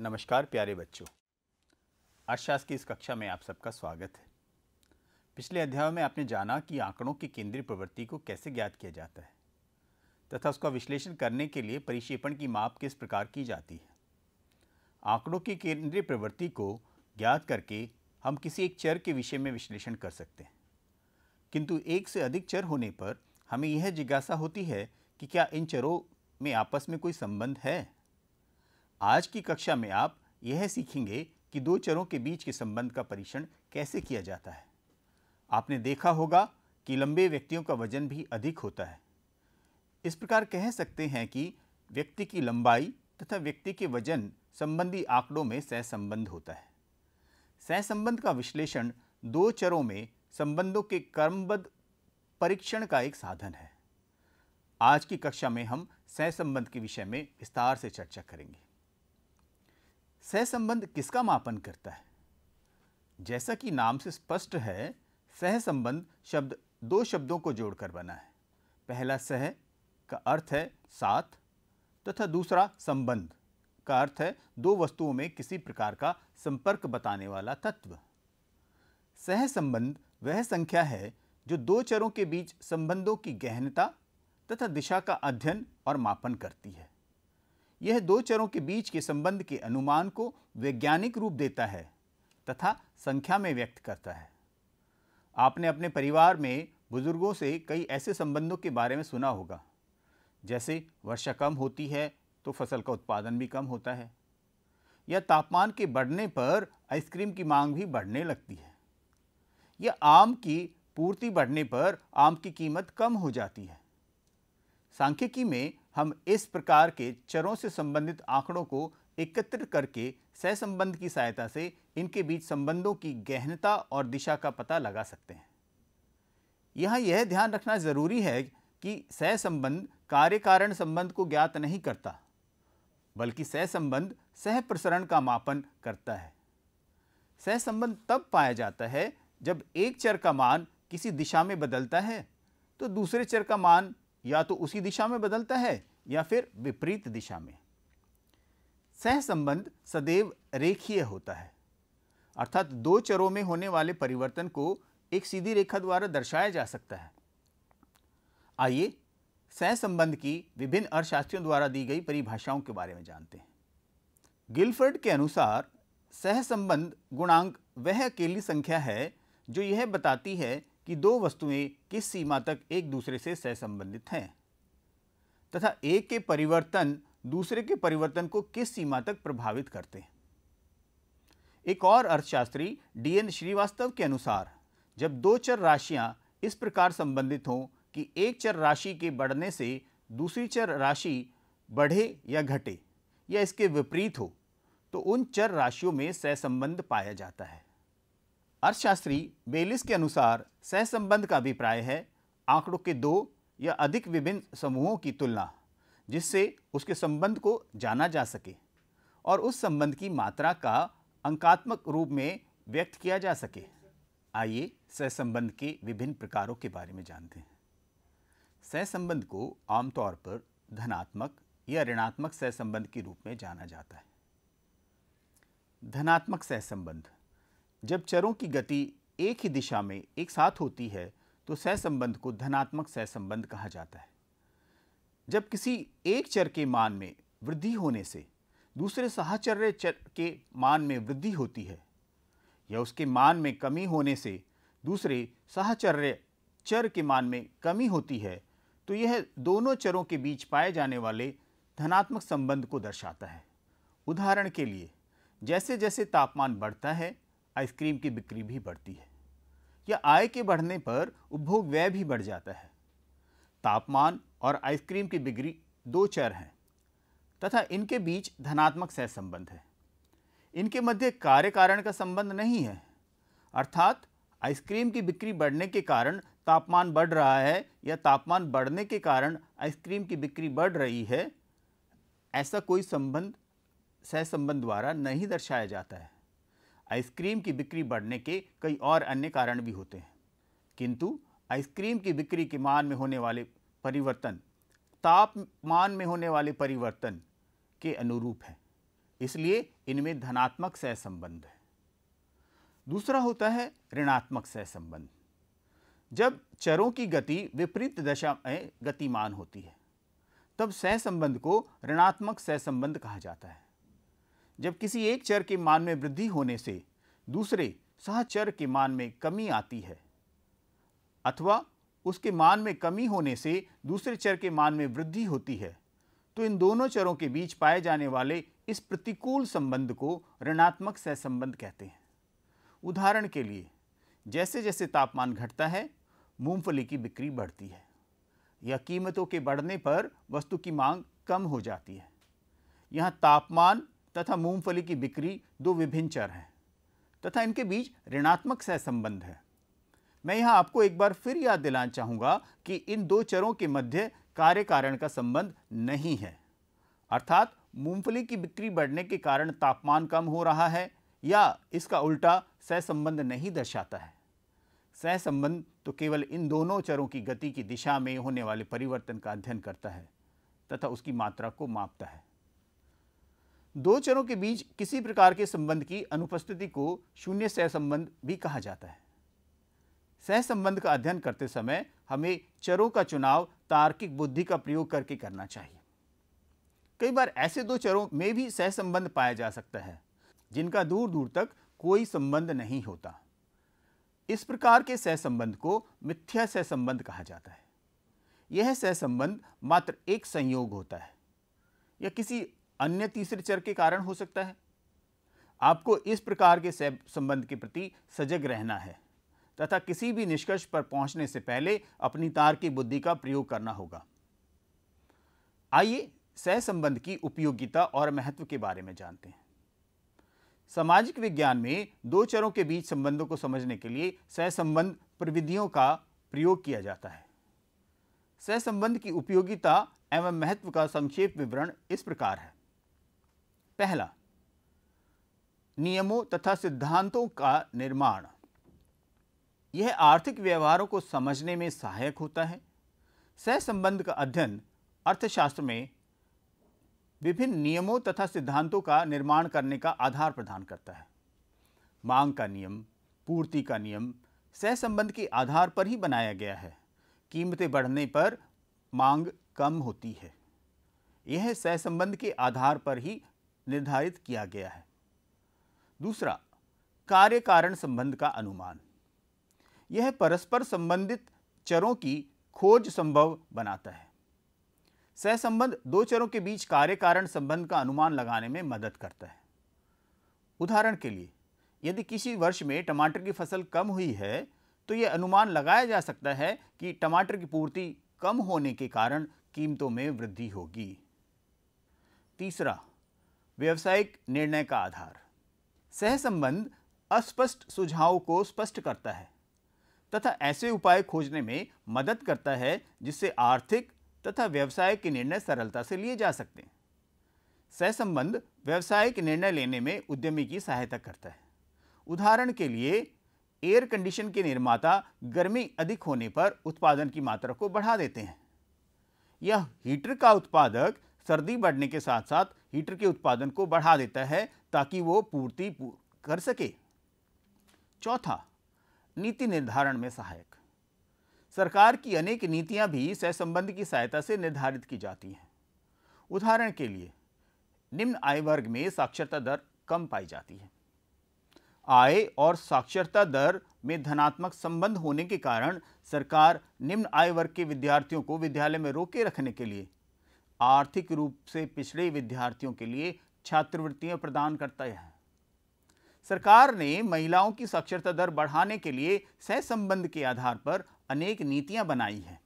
नमस्कार प्यारे बच्चों अर्थशास्त्र की इस कक्षा में आप सबका स्वागत है पिछले अध्याय में आपने जाना कि आंकड़ों की केंद्रीय प्रवृत्ति को कैसे ज्ञात किया जाता है तथा उसका विश्लेषण करने के लिए परिक्षेपण की माप किस प्रकार की जाती है आंकड़ों की केंद्रीय प्रवृत्ति को ज्ञात करके हम किसी एक चर के विषय में विश्लेषण कर सकते हैं किंतु एक से अधिक चर होने पर हमें यह जिज्ञासा होती है कि क्या इन चरों में आपस में कोई संबंध है आज की कक्षा में आप यह सीखेंगे कि दो चरों के बीच के संबंध का परीक्षण कैसे किया जाता है आपने देखा होगा कि लंबे व्यक्तियों का वजन भी अधिक होता है इस प्रकार कह सकते हैं कि व्यक्ति की लंबाई तथा व्यक्ति के वजन संबंधी आंकड़ों में सहसंबंध होता है सहसंबंध का विश्लेषण दो चरों में संबंधों के क्रमबद्ध परीक्षण का एक साधन है आज की कक्षा में हम सहसंबंध के विषय में विस्तार से चर्चा करेंगे सहसंबंध किसका मापन करता है जैसा कि नाम से स्पष्ट है सहसंबंध शब्द दो शब्दों को जोड़कर बना है पहला सह का अर्थ है साथ तथा दूसरा संबंध का अर्थ है दो वस्तुओं में किसी प्रकार का संपर्क बताने वाला तत्व सहसंबंध वह संख्या है जो दो चरों के बीच संबंधों की गहनता तथा दिशा का अध्ययन और मापन करती है यह दो चरों के बीच के संबंध के अनुमान को वैज्ञानिक रूप देता है तथा संख्या में व्यक्त करता है आपने अपने परिवार में बुजुर्गों से कई ऐसे संबंधों के बारे में सुना होगा जैसे वर्षा कम होती है तो फसल का उत्पादन भी कम होता है या तापमान के बढ़ने पर आइसक्रीम की मांग भी बढ़ने लगती है या आम की पूर्ति बढ़ने पर आम की कीमत कम हो जाती है सांख्यिकी में हम इस प्रकार के चरों से संबंधित आंकड़ों को एकत्र करके सहसंबंध की सहायता से इनके बीच संबंधों की गहनता और दिशा का पता लगा सकते हैं यहाँ यह ध्यान रखना ज़रूरी है कि सहसंबंध कार्य कारण संबंध को ज्ञात नहीं करता बल्कि सहसंबंध सह प्रसरण का मापन करता है सहसंबंध तब पाया जाता है जब एक चर का मान किसी दिशा में बदलता है तो दूसरे चर का मान या तो उसी दिशा में बदलता है या फिर विपरीत दिशा में सहसंबंध सदैव रेखीय होता है अर्थात दो चरों में होने वाले परिवर्तन को एक सीधी रेखा द्वारा दर्शाया जा सकता है आइए सहसंबंध की विभिन्न अर्थशास्त्रियों द्वारा दी गई परिभाषाओं के बारे में जानते हैं गिलफर्ड के अनुसार सहसंबंध गुणांक वह अकेली संख्या है जो यह बताती है कि दो वस्तुएं किस सीमा तक एक दूसरे से सहसंबंधित हैं तथा एक के परिवर्तन दूसरे के परिवर्तन को किस सीमा तक प्रभावित करते हैं एक और अर्थशास्त्री डीएन श्रीवास्तव के अनुसार जब दो चर राशियां इस प्रकार संबंधित हों कि एक चर राशि के बढ़ने से दूसरी चर राशि बढ़े या घटे या इसके विपरीत हो तो उन चर राशियों में सहसंबंध पाया जाता है अर्थशास्त्री बेलिस के अनुसार सहसंबंध का अभिप्राय है आंकड़ों के दो या अधिक विभिन्न समूहों की तुलना जिससे उसके संबंध को जाना जा सके और उस संबंध की मात्रा का अंकात्मक रूप में व्यक्त किया जा सके आइए सहसंबंध के विभिन्न प्रकारों के बारे में जानते हैं सहसंबंध को आमतौर पर धनात्मक या ऋणात्मक सहसंबंध के रूप में जाना जाता है धनात्मक सहसंबंध जब चरों की गति एक ही दिशा में एक साथ होती है तो सहसंबंध को धनात्मक सहसंबंध कहा जाता है जब किसी एक चर के मान में वृद्धि होने से दूसरे साहचर्य चर के मान में वृद्धि होती है या उसके मान में कमी होने से दूसरे सहचर्य चर के मान में कमी होती है तो यह दोनों चरों के बीच पाए जाने वाले धनात्मक संबंध को दर्शाता है उदाहरण के लिए जैसे जैसे तापमान बढ़ता है आइसक्रीम की बिक्री भी बढ़ती है या आय के बढ़ने पर उपभोग व्यय भी बढ़ जाता है तापमान और आइसक्रीम की बिक्री दो चर हैं तथा इनके बीच धनात्मक सह संबंध है इनके मध्य कार्य कारण का संबंध नहीं है अर्थात आइसक्रीम की बिक्री बढ़ने के कारण तापमान बढ़ रहा है या तापमान बढ़ने के कारण आइसक्रीम की बिक्री बढ़ रही है ऐसा कोई संबंध सहसंबंध द्वारा नहीं दर्शाया जाता है आइसक्रीम की बिक्री बढ़ने के कई और अन्य कारण भी होते हैं किंतु आइसक्रीम की बिक्री के मान में होने वाले परिवर्तन तापमान में होने वाले परिवर्तन के अनुरूप हैं इसलिए इनमें धनात्मक सहसंबंध है दूसरा होता है ऋणात्मक सहसंबंध जब चरों की गति विपरीत दशा में गतिमान होती है तब सहसंबंध को ऋणात्मक सहसंबंध कहा जाता है जब किसी एक चर के मान में वृद्धि होने से दूसरे सहचर के मान में कमी आती है अथवा उसके मान में कमी होने से दूसरे चर के मान में वृद्धि होती है तो इन दोनों चरों के बीच पाए जाने वाले इस प्रतिकूल संबंध को ऋणात्मक सहसंबंध कहते हैं उदाहरण के लिए जैसे जैसे तापमान घटता है मूंगफली की बिक्री बढ़ती है या कीमतों के बढ़ने पर वस्तु की मांग कम हो जाती है यहाँ तापमान तथा मूंगफली की बिक्री दो विभिन्न चर हैं तथा इनके बीच ऋणात्मक सहसंबंध है मैं यहाँ आपको एक बार फिर याद दिलाना चाहूँगा कि इन दो चरों के मध्य कार्य कारण का संबंध नहीं है अर्थात मूंगफली की बिक्री बढ़ने के कारण तापमान कम हो रहा है या इसका उल्टा सहसंबंध नहीं दर्शाता है सहसंबंध तो केवल इन दोनों चरों की गति की दिशा में होने वाले परिवर्तन का अध्ययन करता है तथा उसकी मात्रा को मापता है दो चरों के बीच किसी प्रकार के संबंध की अनुपस्थिति को शून्य सहसंबंध भी कहा जाता है सहसंबंध का अध्ययन करते समय हमें चरों का चुनाव तार्किक बुद्धि का प्रयोग करके करना चाहिए कई बार ऐसे दो चरों में भी सहसंबंध पाया जा सकता है जिनका दूर दूर तक कोई संबंध नहीं होता इस प्रकार के सहसंबंध को मिथ्या सहसंबंध कहा जाता है यह सहसंबंध मात्र एक संयोग होता है या किसी अन्य तीसरे चर के कारण हो सकता है आपको इस प्रकार के संबंध के प्रति सजग रहना है तथा किसी भी निष्कर्ष पर पहुंचने से पहले अपनी तार की बुद्धि का प्रयोग करना होगा आइए सहसंबंध की उपयोगिता और महत्व के बारे में जानते हैं सामाजिक विज्ञान में दो चरों के बीच संबंधों को समझने के लिए सहसंबंध प्रविधियों का प्रयोग किया जाता है सहसंबंध की उपयोगिता एवं महत्व का संक्षेप विवरण इस प्रकार है पहला नियमों तथा सिद्धांतों का निर्माण यह आर्थिक व्यवहारों को समझने में सहायक होता है सहसंबंध का अध्ययन अर्थशास्त्र में विभिन्न नियमों तथा सिद्धांतों का निर्माण करने का आधार प्रदान करता है मांग का नियम पूर्ति का नियम सहसंबंध के आधार पर ही बनाया गया है कीमतें बढ़ने पर मांग कम होती है यह सहसंबंध के आधार पर ही निर्धारित किया गया है दूसरा कार्य कारण संबंध का अनुमान यह परस्पर संबंधित चरों की खोज संभव बनाता है सहसंबंध दो चरों के बीच कार्य कारण संबंध का अनुमान लगाने में मदद करता है उदाहरण के लिए यदि किसी वर्ष में टमाटर की फसल कम हुई है तो यह अनुमान लगाया जा सकता है कि टमाटर की पूर्ति कम होने के कारण कीमतों में वृद्धि होगी तीसरा व्यवसायिक निर्णय का आधार सहसंबंध अस्पष्ट सुझावों को स्पष्ट करता है तथा ऐसे उपाय खोजने में मदद करता है जिससे आर्थिक तथा व्यवसाय के निर्णय सरलता से लिए जा सकते हैं सहसंबंध व्यवसाय के निर्णय लेने में उद्यमी की सहायता करता है उदाहरण के लिए एयर कंडीशन के निर्माता गर्मी अधिक होने पर उत्पादन की मात्रा को बढ़ा देते हैं यह हीटर का उत्पादक सर्दी बढ़ने के साथ साथ हीटर के उत्पादन को बढ़ा देता है ताकि वो पूर्ति पूर कर सके चौथा नीति निर्धारण में सहायक सरकार की अनेक नीतियां भी सहसंबंध की सहायता से निर्धारित की जाती हैं उदाहरण के लिए निम्न आय वर्ग में साक्षरता दर कम पाई जाती है आय और साक्षरता दर में धनात्मक संबंध होने के कारण सरकार निम्न आय वर्ग के विद्यार्थियों को विद्यालय में रोके रखने के लिए आर्थिक रूप से पिछड़े विद्यार्थियों के लिए छात्रवृत्तियां प्रदान करता है सरकार ने महिलाओं की साक्षरता दर बढ़ाने के लिए सहसंबंध के आधार पर अनेक नीतियां बनाई हैं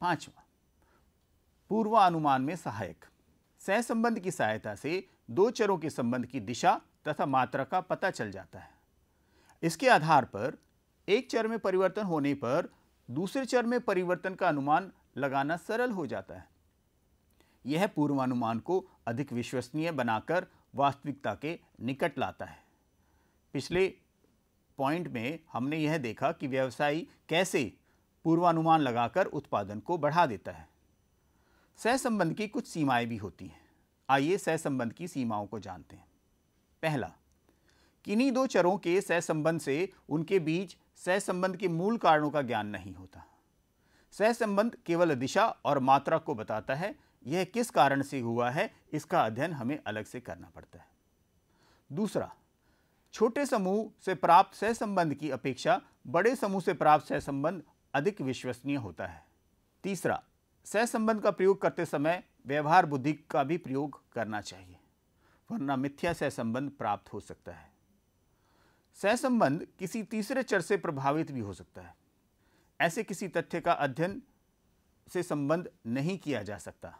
पांचवा पूर्वानुमान में सहायक सहसंबंध की सहायता से दो चरों के संबंध की दिशा तथा मात्रा का पता चल जाता है इसके आधार पर एक चर में परिवर्तन होने पर दूसरे चर में परिवर्तन का अनुमान लगाना सरल हो जाता है यह पूर्वानुमान को अधिक विश्वसनीय बनाकर वास्तविकता के निकट लाता है पिछले पॉइंट में हमने यह देखा कि व्यवसायी कैसे पूर्वानुमान लगाकर उत्पादन को बढ़ा देता है सहसंबंध की कुछ सीमाएं भी होती हैं आइए सहसंबंध की सीमाओं को जानते हैं पहला किन्हीं दो चरों के सहसंबंध से उनके बीच सहसंबंध के मूल कारणों का ज्ञान नहीं होता सहसंबंध केवल दिशा और मात्रा को बताता है यह किस कारण से हुआ है इसका अध्ययन हमें अलग से करना पड़ता है दूसरा छोटे समूह से प्राप्त सहसंबंध की अपेक्षा बड़े समूह से प्राप्त सहसंबंध अधिक विश्वसनीय होता है तीसरा सहसंबंध का प्रयोग करते समय व्यवहार बुद्धि का भी प्रयोग करना चाहिए वरना मिथ्या सहसंबंध प्राप्त हो सकता है सहसंबंध किसी तीसरे चर से प्रभावित भी हो सकता है ऐसे किसी तथ्य का अध्ययन से संबंध नहीं किया जा सकता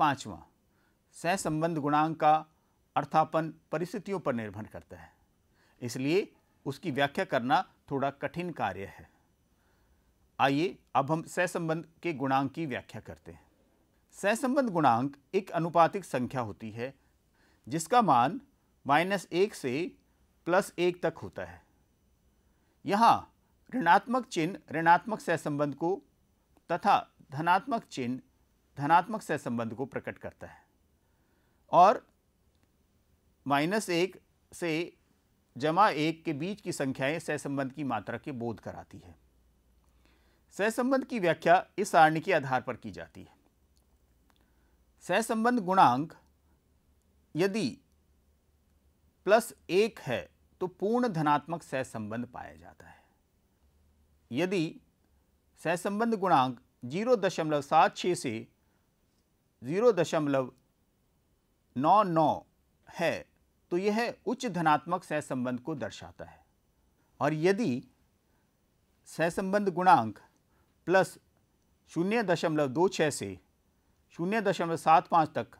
सह सहसंबंध गुणांक का अर्थापन परिस्थितियों पर निर्भर करता है इसलिए उसकी व्याख्या करना थोड़ा कठिन कार्य है आइए अब हम सहसंबंध के गुणांक की व्याख्या करते हैं सहसंबंध गुणांक एक अनुपातिक संख्या होती है जिसका मान माइनस एक से प्लस एक तक होता है यहाँ ऋणात्मक चिन्ह ऋणात्मक सहसंबंध को तथा धनात्मक चिन्ह धनात्मक सहसंबंध को प्रकट करता है और माइनस एक से जमा एक के बीच की संख्याएं सहसंबंध की मात्रा के बोध कराती है सहसंबंध की व्याख्या इस सारणी के आधार पर की जाती है सहसंबंध गुणांक यदि प्लस एक है तो पूर्ण धनात्मक सहसंबंध पाया जाता है यदि सहसंबंध गुणांक जीरो दशमलव सात छः से जीरो दशमलव नौ नौ है तो यह उच्च धनात्मक सहसंबंध को दर्शाता है और यदि सहसंबंध गुणांक प्लस शून्य दशमलव दो छः से शून्य दशमलव सात पाँच तक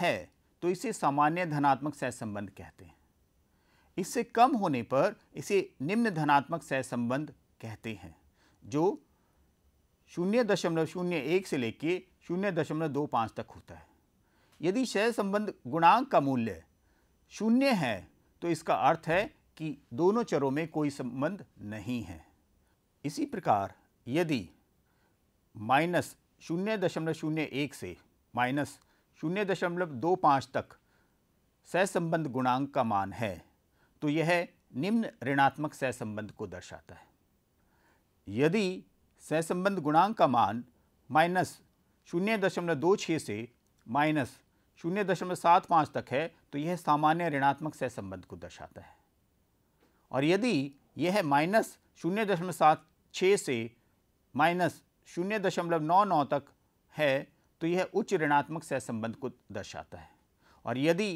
है तो इसे सामान्य धनात्मक सहसंबंध कहते हैं इससे कम होने पर इसे निम्न धनात्मक सहसंबंध कहते हैं जो शून्य दशमलव शून्य एक से लेके शून्य दशमलव दो पाँच तक होता है यदि शय संबंध गुणांक का मूल्य शून्य है तो इसका अर्थ है कि दोनों चरों में कोई संबंध नहीं है इसी प्रकार यदि माइनस शून्य दशमलव शून्य एक से माइनस शून्य दशमलव दो पाँच तक सहसंबंध गुणांक का मान है तो यह निम्न ऋणात्मक सहसंबंध को दर्शाता है यदि सहसंबंध गुणांक का मान माइनस शून्य दशमलव दो छः से माइनस शून्य दशमलव सात पाँच तक है तो यह सामान्य ऋणात्मक सह संबंध को दर्शाता है और यदि यह माइनस शून्य दशमलव सात छः से माइनस शून्य दशमलव नौ नौ तक है तो यह उच्च ऋणात्मक सह संबंध को दर्शाता है और यदि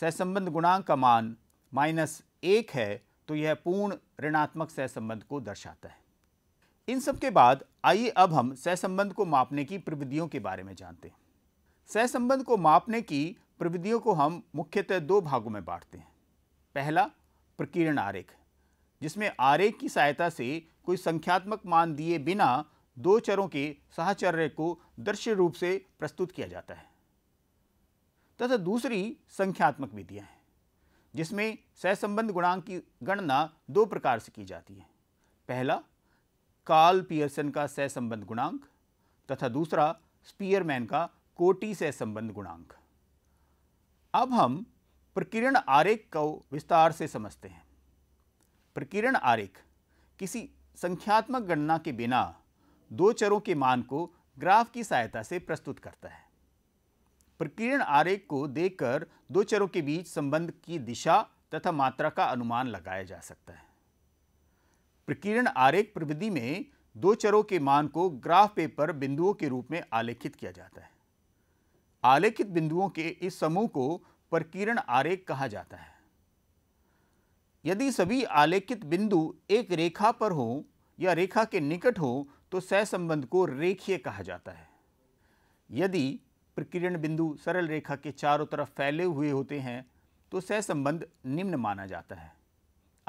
सहसंबंध गुणांक का मान माइनस एक है तो यह पूर्ण ऋणात्मक सहसंबंध को दर्शाता है इन सब के बाद आइए अब हम सहसंबंध को मापने की प्रविधियों के बारे में जानते हैं सहसंबंध को मापने की प्रविधियों को हम मुख्यतः दो भागों में बांटते हैं पहला प्रकीर्ण आरेख जिसमें आरेख की सहायता से कोई संख्यात्मक मान दिए बिना दो चरों के सहचर्य को दृश्य रूप से प्रस्तुत किया जाता है तथा दूसरी संख्यात्मक विधियां हैं जिसमें सहसंबंध गुणांक की गणना दो प्रकार से की जाती है पहला कार्ल पियर्सन का सहसंबंध गुणांक तथा दूसरा स्पीयरमैन का कोटी सहसंबंध गुणांक अब हम प्रकिरण आरेख को विस्तार से समझते हैं प्रकिरण आरेख किसी संख्यात्मक गणना के बिना दो चरों के मान को ग्राफ की सहायता से प्रस्तुत करता है प्रकिरण आरेख को देखकर दो चरों के बीच संबंध की दिशा तथा मात्रा का अनुमान लगाया जा सकता है प्रकीर्ण आरेख प्रविधि में दो चरों के मान को ग्राफ पेपर बिंदुओं के रूप में आलेखित किया जाता है आलेखित बिंदुओं के इस समूह को प्रकीर्ण आरेख कहा जाता है यदि सभी आलेखित बिंदु एक रेखा पर हो या रेखा के निकट हो तो सहसंबंध को रेखीय कहा जाता है यदि प्रकीर्ण बिंदु सरल रेखा के चारों तरफ फैले हुए होते हैं तो सहसंबंध निम्न माना जाता है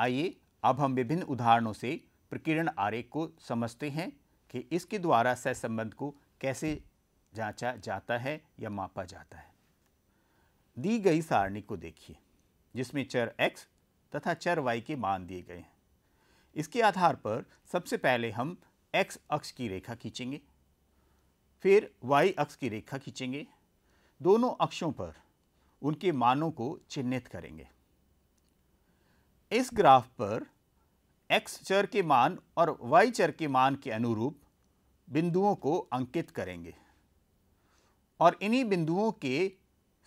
आइए अब हम विभिन्न उदाहरणों से प्रकीर्ण आरेख को समझते हैं कि इसके द्वारा सहसंबंध को कैसे जांचा जाता है या मापा जाता है दी गई सारणी को देखिए जिसमें चर x तथा चर y के मान दिए गए हैं इसके आधार पर सबसे पहले हम x अक्ष की रेखा खींचेंगे फिर y अक्ष की रेखा खींचेंगे दोनों अक्षों पर उनके मानों को चिन्हित करेंगे इस ग्राफ पर x चर के मान और y चर के मान के अनुरूप बिंदुओं को अंकित करेंगे और इन्हीं बिंदुओं के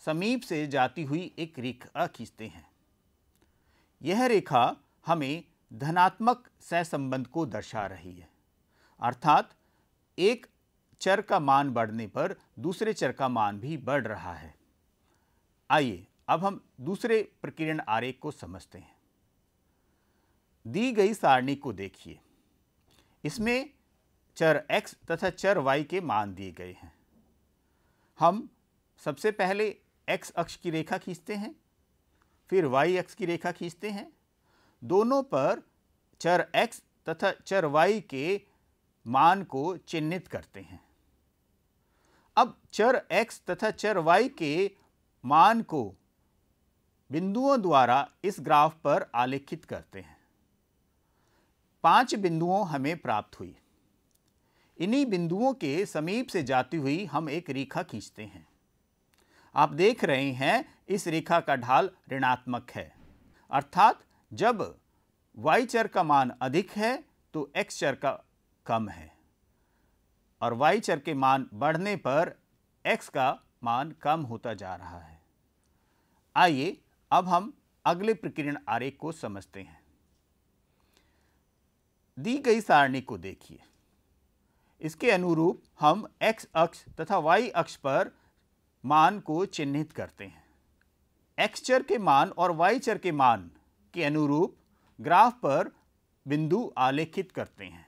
समीप से जाती हुई एक रेखा खींचते हैं यह रेखा हमें धनात्मक सहसंबंध को दर्शा रही है अर्थात एक चर का मान बढ़ने पर दूसरे चर का मान भी बढ़ रहा है आइए अब हम दूसरे प्रकीर्ण आरेख को समझते हैं दी गई सारणी को देखिए इसमें चर x तथा चर y के मान दिए गए हैं हम सबसे पहले x अक्ष की रेखा खींचते हैं फिर y अक्ष की रेखा खींचते हैं दोनों पर चर x तथा चर y के मान को चिन्हित करते हैं अब चर x तथा चर y के मान को बिंदुओं द्वारा इस ग्राफ पर आलेखित करते हैं पांच बिंदुओं हमें प्राप्त हुई इन्हीं बिंदुओं के समीप से जाती हुई हम एक रेखा खींचते हैं आप देख रहे हैं इस रेखा का ढाल ऋणात्मक है अर्थात जब y चर का मान अधिक है तो x चर का कम है और y चर के मान बढ़ने पर x का मान कम होता जा रहा है आइए अब हम अगले प्रकीर्ण आरेख को समझते हैं दी गई सारणी को देखिए इसके अनुरूप हम x अक्ष तथा y अक्ष पर मान को चिन्हित करते हैं x चर के मान और y चर के मान के अनुरूप ग्राफ पर बिंदु आलेखित करते हैं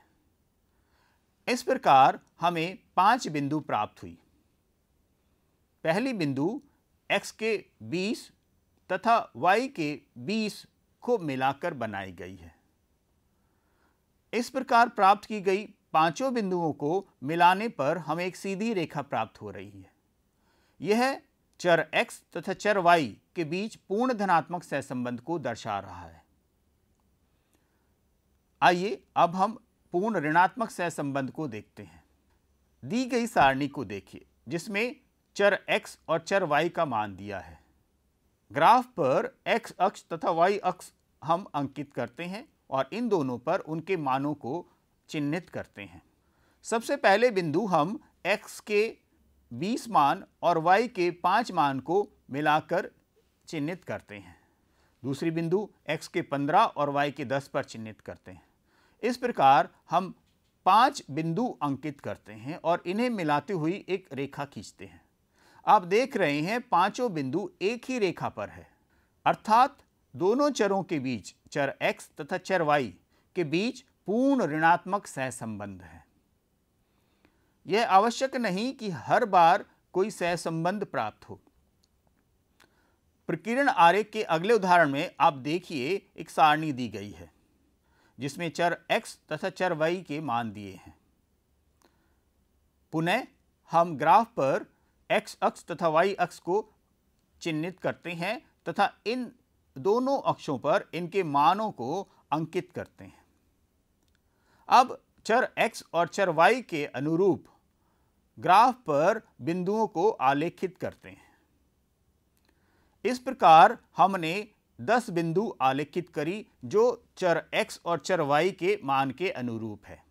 इस प्रकार हमें पांच बिंदु प्राप्त हुई पहली बिंदु x के 20 तथा y के 20 को मिलाकर बनाई गई है इस प्रकार प्राप्त की गई पांचों बिंदुओं को मिलाने पर हमें एक सीधी रेखा प्राप्त हो रही है यह चर x तथा चर y के बीच पूर्ण धनात्मक सहसंबंध को दर्शा रहा है आइए अब हम पूर्ण ऋणात्मक सहसंबंध को देखते हैं दी गई सारणी को देखिए जिसमें चर x और चर y का मान दिया है ग्राफ पर x अक्ष तथा y अक्ष हम अंकित करते हैं और इन दोनों पर उनके मानों को चिन्हित करते हैं सबसे पहले बिंदु हम x के 20 मान और y के 5 मान को मिलाकर चिन्हित करते हैं दूसरी बिंदु x के 15 और y के 10 पर चिन्हित करते हैं इस प्रकार हम पांच बिंदु अंकित करते हैं और इन्हें मिलाते हुए एक रेखा खींचते हैं आप देख रहे हैं पांचों बिंदु एक ही रेखा पर है अर्थात दोनों चरों के बीच चर x तथा चर y के बीच पूर्ण ऋणात्मक सहसंबंध है यह आवश्यक नहीं कि हर बार कोई सहसंबंध प्राप्त हो प्रकीर्ण आरेख के अगले उदाहरण में आप देखिए एक सारणी दी गई है जिसमें चर x तथा चर y के मान दिए हैं पुनः हम ग्राफ पर x अक्ष तथा y अक्ष को चिन्हित करते हैं तथा इन दोनों अक्षों पर इनके मानों को अंकित करते हैं अब चर x और चर y के अनुरूप ग्राफ पर बिंदुओं को आलेखित करते हैं इस प्रकार हमने 10 बिंदु आलेखित करी जो चर x और चर y के मान के अनुरूप है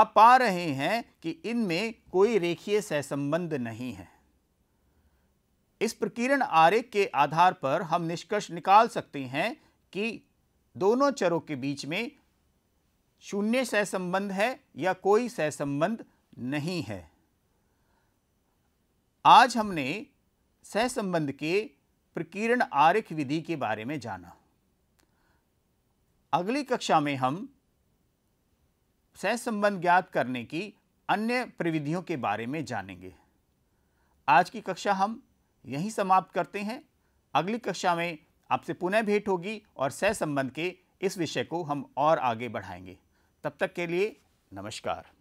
आप पा रहे हैं कि इनमें कोई रेखीय सहसंबंध नहीं है इस प्रकीर्ण आरेख के आधार पर हम निष्कर्ष निकाल सकते हैं कि दोनों चरों के बीच में शून्य सहसंबंध है या कोई सहसंबंध नहीं है आज हमने सहसंबंध के प्रकीर्ण आरेख विधि के बारे में जाना अगली कक्षा में हम सहसंबंध ज्ञात करने की अन्य प्रविधियों के बारे में जानेंगे आज की कक्षा हम यहीं समाप्त करते हैं अगली कक्षा में आपसे पुनः भेंट होगी और सह संबंध के इस विषय को हम और आगे बढ़ाएंगे तब तक के लिए नमस्कार